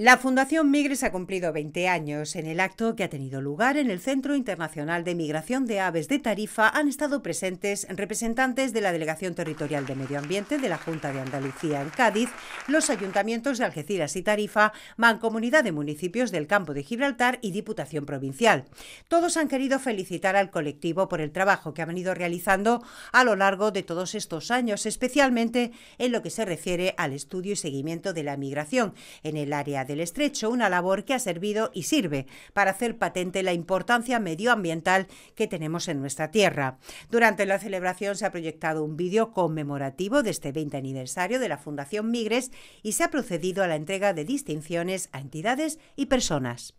La Fundación Migres ha cumplido 20 años. En el acto que ha tenido lugar en el Centro Internacional de Migración de Aves de Tarifa han estado presentes representantes de la Delegación Territorial de Medio Ambiente de la Junta de Andalucía en Cádiz, los ayuntamientos de Algeciras y Tarifa, Mancomunidad de Municipios del Campo de Gibraltar y Diputación Provincial. Todos han querido felicitar al colectivo por el trabajo que ha venido realizando a lo largo de todos estos años, especialmente en lo que se refiere al estudio y seguimiento de la migración en el área de del estrecho, una labor que ha servido y sirve para hacer patente la importancia medioambiental que tenemos en nuestra tierra. Durante la celebración se ha proyectado un vídeo conmemorativo de este 20 aniversario de la Fundación Migres y se ha procedido a la entrega de distinciones a entidades y personas.